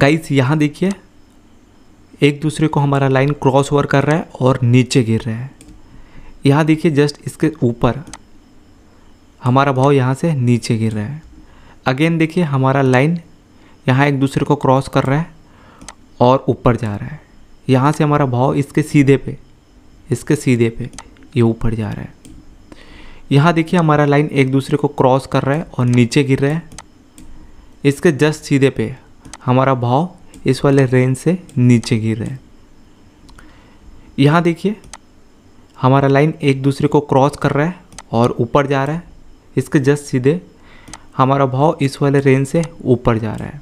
guys यहाँ देखिए एक दूसरे को हमारा लाइन क्रॉस ओवर कर रहा है और नीचे गिर रहा है यहाँ देखिए जस्ट इसके ऊपर हमारा भाव यहाँ से नीचे गिर रहा है अगेन देखिए हमारा लाइन यहाँ एक दूसरे को क्रॉस कर रहा है और ऊपर जा रहा है यहाँ से हमारा भाव इसके सीधे पे इसके सीधे पे ये ऊपर जा रहा है यहाँ देखिए हमारा लाइन एक दूसरे को क्रॉस कर रहा है और नीचे गिर रहा है इसके जस्ट सीधे पे हमारा भाव इस वाले रेंज से नीचे गिर रहे हैं यहाँ देखिए हमारा लाइन एक दूसरे को क्रॉस कर रहा है और ऊपर जा रहा है इसके जस्ट सीधे हमारा भाव इस वाले रेंज से ऊपर जा रहा है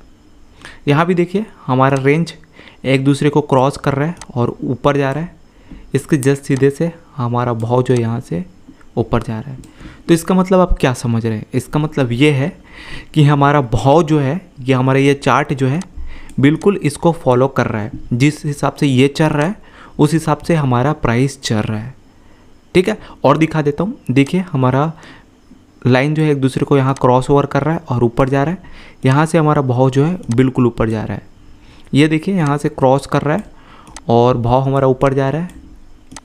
यहाँ भी देखिए हमारा रेंज एक दूसरे को क्रॉस कर रहा है और ऊपर जा रहा है इसके जस्ट सीधे से हमारा भाव जो यहाँ से ऊपर जा रहा है तो इसका मतलब आप क्या समझ रहे हैं इसका मतलब ये है कि हमारा भाव जो है ये हमारा ये चार्ट जो है बिल्कुल इसको फॉलो कर रहा है जिस हिसाब से ये चल रहा है उस हिसाब से हमारा प्राइस चल रहा है ठीक है और दिखा देता हूँ देखिए हमारा लाइन जो है एक दूसरे को यहाँ क्रॉस ओवर कर रहा है और ऊपर जा रहा है यहाँ से हमारा भाव जो है बिल्कुल ऊपर जा रहा है ये देखिए यहाँ से क्रॉस कर रहा है और भाव हमारा ऊपर जा रहा है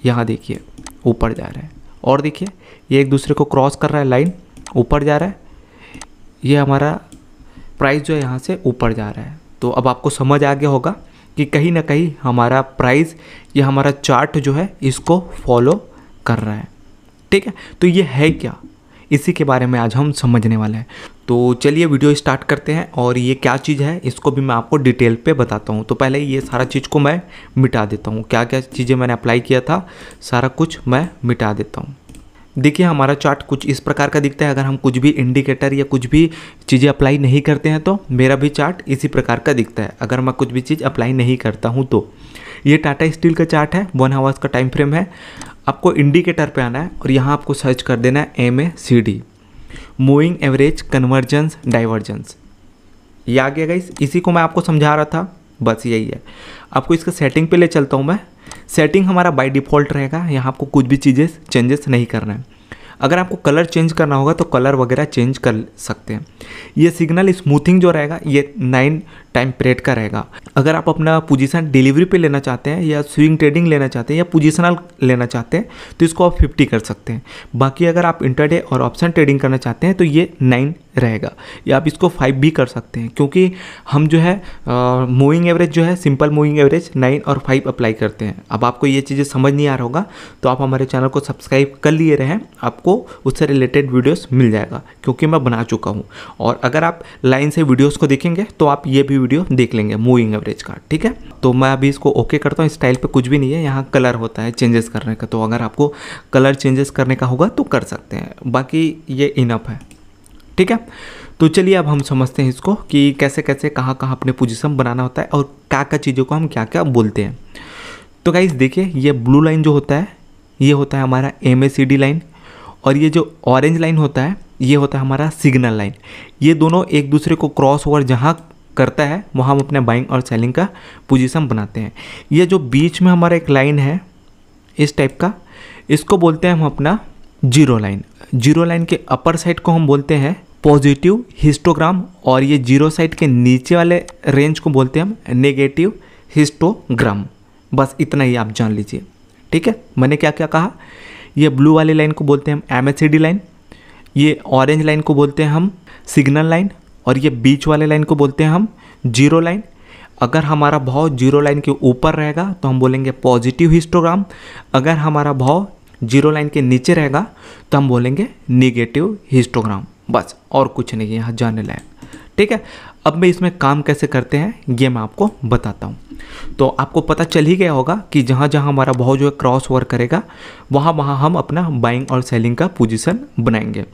यहाँ देखिए ऊपर जा रहा है और देखिए ये एक दूसरे को क्रॉस कर रहा है लाइन ऊपर जा रहा है ये हमारा प्राइस जो है यहाँ से ऊपर जा रहा है तो अब आपको समझ आ गया होगा कि कहीं ना कहीं हमारा प्राइस या हमारा चार्ट जो है इसको फॉलो कर रहा है ठीक है तो ये है क्या इसी के बारे में आज हम समझने वाले हैं तो चलिए वीडियो स्टार्ट करते हैं और ये क्या चीज़ है इसको भी मैं आपको डिटेल पे बताता हूँ तो पहले ये सारा चीज़ को मैं मिटा देता हूँ क्या क्या चीज़ें मैंने अप्लाई किया था सारा कुछ मैं मिटा देता हूँ देखिए हमारा चार्ट कुछ इस प्रकार का दिखता है अगर हम कुछ भी इंडिकेटर या कुछ भी चीज़ें अप्लाई नहीं करते हैं तो मेरा भी चार्ट इसी प्रकार का दिखता है अगर मैं कुछ भी चीज़ अप्लाई नहीं करता हूँ तो ये टाटा स्टील का चार्ट है वन आवर्स का टाइम फ्रेम है आपको इंडिकेटर पे आना है और यहाँ आपको सर्च कर देना है M A C D moving average convergence divergence ये आ गया गई इसी को मैं आपको समझा रहा था बस यही है आपको इसका सेटिंग पे ले चलता हूँ मैं सेटिंग हमारा बाय डिफ़ॉल्ट रहेगा यहाँ आपको कुछ भी चीज़ें चेंजेस नहीं करना है अगर आपको कलर चेंज करना होगा तो कलर वगैरह चेंज कर सकते हैं ये सिग्नल स्मूथिंग जो रहेगा ये नाइन टाइम पीरियड का रहेगा अगर आप अपना पोजीशन डिलीवरी पे लेना चाहते हैं या स्विंग ट्रेडिंग लेना चाहते हैं या पोजिशनल लेना चाहते हैं तो इसको आप 50 कर सकते हैं बाकी अगर आप इंटरडे और ऑप्शन ट्रेडिंग करना चाहते हैं तो ये नाइन रहेगा या आप इसको फाइव भी कर सकते हैं क्योंकि हम जो है मूविंग एवरेज जो है सिंपल मूविंग एवरेज नाइन और फाइव अप्लाई करते हैं अब आपको ये चीज़ें समझ नहीं आ रहा होगा तो आप हमारे चैनल को सब्सक्राइब कर लिए रहें आपको उससे रिलेटेड वीडियोस मिल जाएगा क्योंकि मैं बना चुका हूँ और अगर आप लाइन से वीडियोज़ को देखेंगे तो आप ये भी वीडियो देख लेंगे मूविंग एवरेज का ठीक है तो मैं अभी इसको ओके करता हूँ स्टाइल पर कुछ भी नहीं है यहाँ कलर होता है चेंजेस करने का तो अगर आपको कलर चेंजेस करने का होगा तो कर सकते हैं बाकी ये इनफ है ठीक है तो चलिए अब हम समझते हैं इसको कि कैसे कैसे कहाँ कहाँ अपने पोजिशन बनाना होता है और क्या क्या चीज़ों को हम क्या क्या बोलते हैं तो गाइज देखिए ये ब्लू लाइन जो होता है ये होता है हमारा एम लाइन और ये जो ऑरेंज लाइन होता है ये होता है हमारा सिग्नल लाइन ये दोनों एक दूसरे को क्रॉस ओवर जहाँ करता है वहाँ हम अपने बाइंग और सेलिंग का पोजीशन बनाते हैं ये जो बीच में हमारा एक लाइन है इस टाइप का इसको बोलते हैं हम अपना जीरो लाइन जीरो लाइन के अपर साइड को हम बोलते हैं पॉजिटिव हिस्टोग्राम और ये जीरो साइड के नीचे वाले रेंज को बोलते हैं हम नेगेटिव हिस्टोग्राम बस इतना ही आप जान लीजिए ठीक है मैंने क्या क्या कहा ये ब्लू वाली लाइन को बोलते हैं हम एम लाइन ये ऑरेंज लाइन को बोलते हैं हम सिग्नल लाइन और ये बीच वाले लाइन को बोलते हैं हम जीरो लाइन अगर हमारा भाव जीरो लाइन के ऊपर रहेगा तो हम बोलेंगे पॉजिटिव हिस्टोग्राम अगर हमारा भाव जीरो लाइन के नीचे रहेगा तो हम बोलेंगे निगेटिव हिस्टोग्राम बस और कुछ नहीं है यहाँ जाने लायक ठीक है अब मैं इसमें काम कैसे करते हैं ये मैं आपको बताता हूँ तो आपको पता चल ही गया होगा कि जहाँ जहाँ हमारा भाव जो है क्रॉस ओवर करेगा वहाँ वहाँ हम अपना बाइंग और सेलिंग का पोजीशन बनाएंगे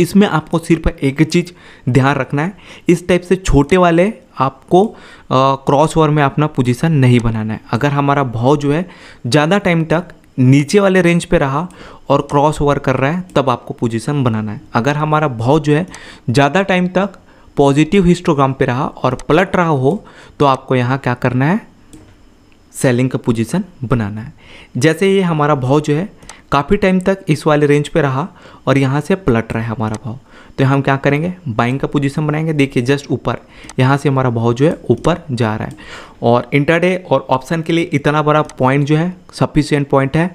इसमें आपको सिर्फ एक चीज़ ध्यान रखना है इस टाइप से छोटे वाले आपको क्रॉस ओवर में अपना पोजीशन नहीं बनाना है अगर हमारा भाव जो है ज़्यादा टाइम तक नीचे वाले रेंज पे रहा और क्रॉस ओवर कर रहा है तब आपको पोजीशन बनाना है अगर हमारा भाव जो है ज़्यादा टाइम तक पॉजिटिव हिस्टोग्राम पे रहा और पलट रहा हो तो आपको यहाँ क्या करना है सेलिंग का पोजीशन बनाना है जैसे ये हमारा भाव जो है काफ़ी टाइम तक इस वाले रेंज पे रहा और यहाँ से पलट रहा है हमारा भाव तो हम क्या करेंगे बाइंग का पोजीशन बनाएंगे देखिए जस्ट ऊपर यहाँ से हमारा भाव जो है ऊपर जा रहा है और इंटरडे और ऑप्शन के लिए इतना बड़ा पॉइंट जो है सफिशियंट पॉइंट है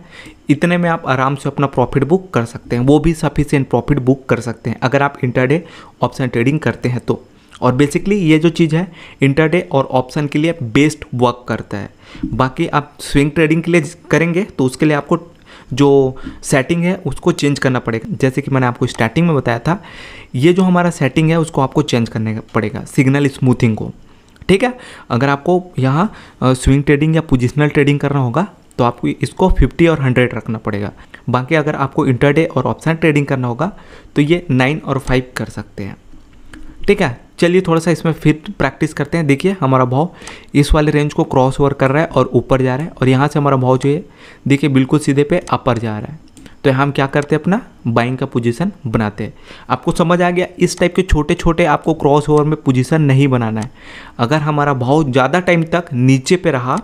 इतने में आप आराम से अपना प्रॉफिट बुक कर सकते हैं वो भी सफिशियंट प्रॉफिट बुक कर सकते हैं अगर आप इंटरडे ऑप्शन ट्रेडिंग करते हैं तो और बेसिकली ये जो चीज़ है इंटरडे और ऑप्शन के लिए बेस्ट वर्क करता है बाकी आप स्विंग ट्रेडिंग के लिए करेंगे तो उसके लिए आपको जो सेटिंग है उसको चेंज करना पड़ेगा जैसे कि मैंने आपको स्टार्टिंग में बताया था ये जो हमारा सेटिंग है उसको आपको चेंज करने पड़ेगा सिग्नल स्मूथिंग को ठीक है अगर आपको यहाँ स्विंग ट्रेडिंग या पोजिशनल ट्रेडिंग करना होगा तो आपको इसको 50 और 100 रखना पड़ेगा बाकी अगर आपको इंटरडे और ऑप्शन ट्रेडिंग करना होगा तो ये 9 और 5 कर सकते हैं ठीक है चलिए थोड़ा सा इसमें फिर प्रैक्टिस करते हैं देखिए हमारा भाव इस वाले रेंज को क्रॉस ओवर कर रहा है और ऊपर जा रहा है और यहाँ से हमारा भाव जो है देखिए बिल्कुल सीधे पे अपर जा रहा है तो हम क्या करते हैं अपना बाइंग का पोजीशन बनाते हैं आपको समझ आ गया इस टाइप के छोटे छोटे आपको क्रॉस ओवर में पोजीशन नहीं बनाना है अगर हमारा भाव ज़्यादा टाइम तक नीचे पे रहा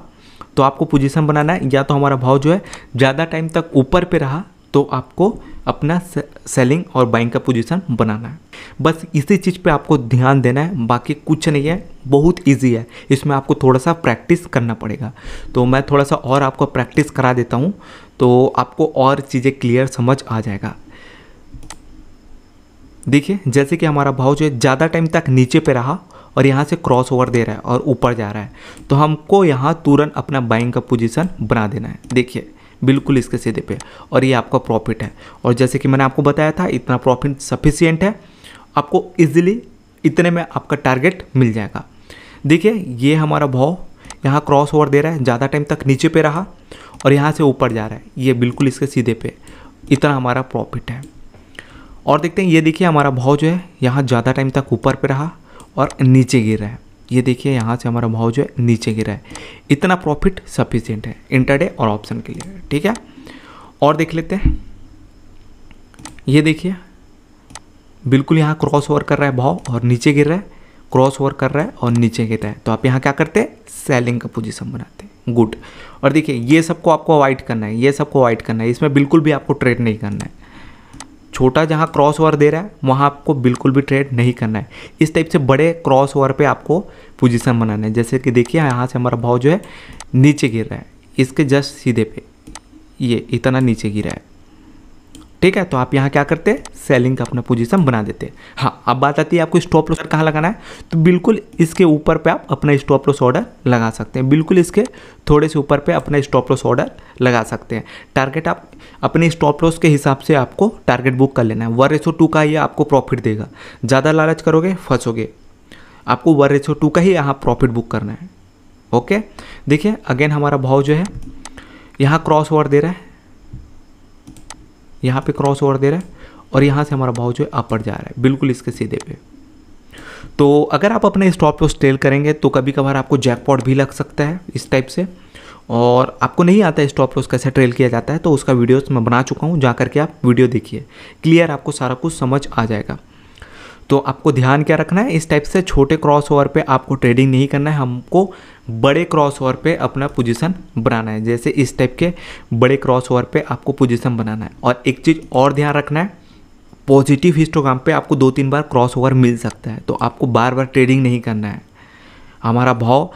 तो आपको पोजीशन बनाना है या तो हमारा भाव जो है ज़्यादा टाइम तक ऊपर पे रहा तो आपको अपना सेलिंग और बाइंग का पोजीशन बनाना है बस इसी चीज़ पे आपको ध्यान देना है बाकी कुछ नहीं है बहुत इजी है इसमें आपको थोड़ा सा प्रैक्टिस करना पड़ेगा तो मैं थोड़ा सा और आपको प्रैक्टिस करा देता हूँ तो आपको और चीज़ें क्लियर समझ आ जाएगा देखिए जैसे कि हमारा भाव जो है ज़्यादा टाइम तक नीचे पे रहा और यहाँ से क्रॉस ओवर दे रहा है और ऊपर जा रहा है तो हमको यहाँ तुरंत अपना बाइंग का पोजीशन बना देना है देखिए बिल्कुल इसके सीधे पे और ये आपका प्रॉफिट है और जैसे कि मैंने आपको बताया था इतना प्रॉफिट सफिशियंट है आपको ईजिली इतने में आपका टारगेट मिल जाएगा देखिए ये हमारा भाव यहाँ क्रॉस ओवर दे रहा है ज़्यादा टाइम तक नीचे पे रहा और यहाँ से ऊपर जा रहा है ये बिल्कुल इसके सीधे पे इतना हमारा प्रॉफिट है और देखते हैं ये देखिए हमारा भाव जो है यहाँ ज़्यादा टाइम तक ऊपर पे रहा और नीचे गिर रहा है ये देखिए यहाँ से हमारा भाव जो है नीचे गिरा है इतना प्रॉफिट सफिशियंट है इंटरडे और ऑप्शन के लिए ठीक है और देख लेते हैं ये देखिए बिल्कुल यहाँ क्रॉस ओवर कर रहा है भाव और नीचे गिर रहा है क्रॉस ओवर कर रहा है और नीचे गिरता है तो आप यहाँ क्या करते हैं सेलिंग का पोजिशन बनाते हैं गुड और देखिए ये सबको आपको अवॉइड करना है ये सबको अवॉइड करना है इसमें बिल्कुल भी आपको ट्रेड नहीं करना है छोटा जहाँ क्रॉस ओवर दे रहा है वहाँ आपको बिल्कुल भी ट्रेड नहीं करना है इस टाइप से बड़े क्रॉस ओवर पर आपको पोजिशन बनाना है जैसे कि देखिए यहाँ से हमारा भाव जो है नीचे गिर रहा है इसके जस्ट सीधे पे ये इतना नीचे गिरा है ठीक है तो आप यहाँ क्या करते हैं सेलिंग का अपना पोजीशन बना देते हैं हाँ अब बात आती है आपको स्टॉप लॉस कहाँ लगाना है तो बिल्कुल इसके ऊपर पे आप अपना स्टॉप लॉस ऑर्डर लगा सकते हैं बिल्कुल इसके थोड़े से ऊपर पे अपना स्टॉप लॉस ऑर्डर लगा सकते हैं टारगेट आप अपने स्टॉप लॉस के हिसाब से आपको टारगेट बुक कर लेना है वन रेसो टू का ये आपको प्रॉफिट देगा ज़्यादा लालच करोगे फंसोगे आपको वन रेसो टू का ही यहाँ प्रॉफिट बुक करना है ओके देखिए अगेन हमारा भाव जो है यहाँ क्रॉस ओवर दे रहा है यहाँ पे क्रॉस ओवर दे रहा है और यहाँ से हमारा भाव जो है अपर जा रहा है बिल्कुल इसके सीधे पे तो अगर आप अपने स्टॉप लॉस ट्रेल करेंगे तो कभी कभार आपको जैकपॉट भी लग सकता है इस टाइप से और आपको नहीं आता है स्टॉप लॉस कैसे ट्रेल किया जाता है तो उसका वीडियो मैं बना चुका हूँ जा करके आप वीडियो देखिए क्लियर आपको सारा कुछ समझ आ जाएगा तो आपको ध्यान क्या रखना है इस टाइप से छोटे क्रॉस ओवर पर आपको ट्रेडिंग नहीं करना है हमको बड़े क्रॉस ओवर पे अपना पोजीशन बनाना है जैसे इस टाइप के बड़े क्रॉस ओवर पे आपको पोजीशन बनाना है और एक चीज़ और ध्यान रखना है पॉजिटिव हिस्टोग्राम पे आपको दो तीन बार क्रॉस ओवर मिल सकता है तो आपको बार बार ट्रेडिंग नहीं करना है हमारा भाव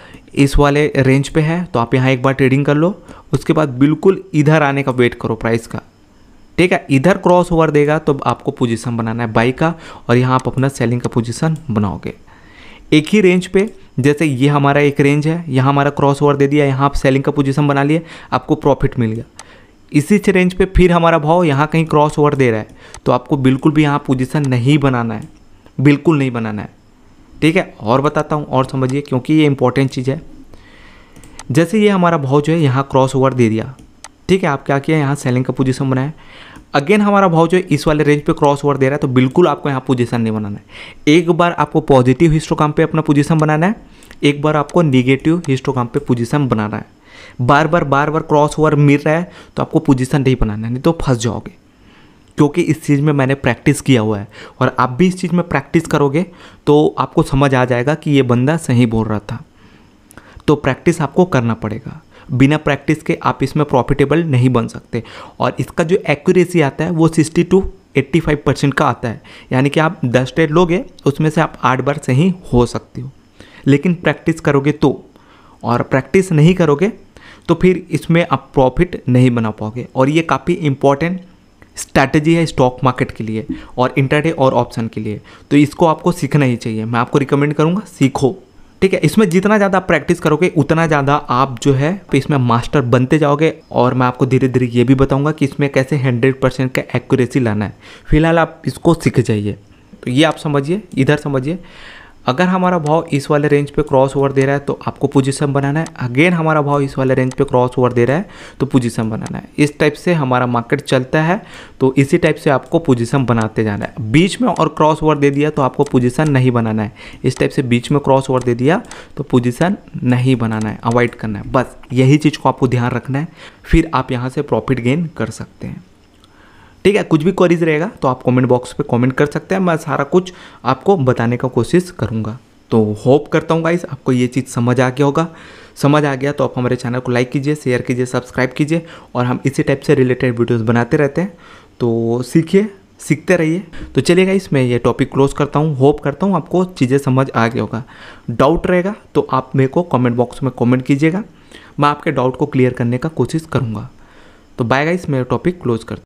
इस वाले रेंज पे है तो आप यहाँ एक बार ट्रेडिंग कर लो उसके बाद बिल्कुल इधर आने का वेट करो प्राइस का ठीक है इधर क्रॉस ओवर देगा तो आपको पोजीशन बनाना है बाई का और यहाँ आप अपना सेलिंग का पोजीशन बनाओगे एक ही रेंज पे जैसे ये हमारा एक रेंज है यहाँ हमारा क्रॉस ओवर दे दिया यहाँ आप सेलिंग का पोजीशन बना लिए आपको प्रॉफिट मिल गया इसी रेंज पे फिर हमारा भाव यहाँ कहीं क्रॉस ओवर दे रहा है तो आपको बिल्कुल भी यहाँ पोजीशन नहीं बनाना है बिल्कुल नहीं बनाना है ठीक है और बताता हूँ और समझिए क्योंकि ये इंपॉर्टेंट चीज़ है जैसे ये हमारा भाव जो है यहाँ क्रॉस ओवर दे दिया ठीक है आप क्या किया यहाँ सेलिंग का पोजिशन बनाया अगेन हमारा भाव जो इस वाले रेंज पे क्रॉस ओवर दे रहा है तो बिल्कुल आपको यहाँ पोजीशन नहीं बनाना है एक बार आपको पॉजिटिव हिस्टोग्राम पे अपना पोजीशन बनाना है एक बार आपको निगेटिव हिस्टोग्राम पे पोजीशन बनाना है बार बार बार बार क्रॉस ओवर मिल रहा है तो आपको पोजीशन नहीं बनाना है नहीं तो फंस जाओगे क्योंकि इस चीज़ में मैंने प्रैक्टिस किया हुआ है और आप भी इस चीज़ में प्रैक्टिस करोगे तो आपको समझ आ जाएगा कि ये बंदा सही बोल रहा था तो प्रैक्टिस आपको करना पड़ेगा बिना प्रैक्टिस के आप इसमें प्रॉफिटेबल नहीं बन सकते और इसका जो एक्यूरेसी आता है वो सिक्सटी टू 85 परसेंट का आता है यानी कि आप 10 टेट लोगे उसमें से आप आठ बार सही हो सकते हो लेकिन प्रैक्टिस करोगे तो और प्रैक्टिस नहीं करोगे तो फिर इसमें आप प्रॉफिट नहीं बना पाओगे और ये काफ़ी इम्पॉर्टेंट स्ट्रैटेजी है स्टॉक मार्केट के लिए और इंटरडे और ऑप्शन के लिए तो इसको आपको सीखना ही चाहिए मैं आपको रिकमेंड करूँगा सीखो ठीक है इसमें जितना ज़्यादा प्रैक्टिस करोगे उतना ज़्यादा आप जो है तो इसमें मास्टर बनते जाओगे और मैं आपको धीरे धीरे ये भी बताऊँगा कि इसमें कैसे हंड्रेड परसेंट का एक्यूरेसी लाना है फिलहाल आप इसको सीख जाइए तो ये आप समझिए इधर समझिए अगर हमारा भाव इस वाले रेंज पे क्रॉस ओवर दे रहा है तो आपको पोजीशन बनाना है अगेन हमारा भाव इस वाले रेंज पे क्रॉस ओवर दे रहा है तो पोजीशन बनाना है इस टाइप से हमारा मार्केट चलता है तो इसी टाइप से आपको पोजीशन बनाते जाना है बीच में और क्रॉस ओवर दे दिया तो आपको पोजीशन नहीं बनाना है इस टाइप से बीच में क्रॉस ओवर दे दिया तो पोजिशन नहीं बनाना है अवॉइड करना है बस यही चीज़ को आपको ध्यान रखना है फिर आप यहाँ से प्रॉफिट गेन कर सकते हैं ठीक है कुछ भी क्वेरीज रहेगा तो आप कमेंट बॉक्स पे कमेंट कर सकते हैं मैं सारा कुछ आपको बताने का कोशिश करूँगा तो होप करता हूँ गाइस आपको ये चीज़ समझ आ गया होगा समझ आ गया तो आप हमारे चैनल को लाइक कीजिए शेयर कीजिए सब्सक्राइब कीजिए और हम इसी टाइप से रिलेटेड वीडियोज़ बनाते रहते हैं तो सीखिए सीखते रहिए तो चलिए गाइस मैं ये टॉपिक क्लोज करता हूँ होप करता हूँ आपको चीज़ें समझ आ गया होगा डाउट रहेगा तो आप मेरे को कमेंट बॉक्स में कमेंट कीजिएगा मैं आपके डाउट को क्लियर करने का कोशिश करूँगा तो बाय गाइस मैं टॉपिक क्लोज करता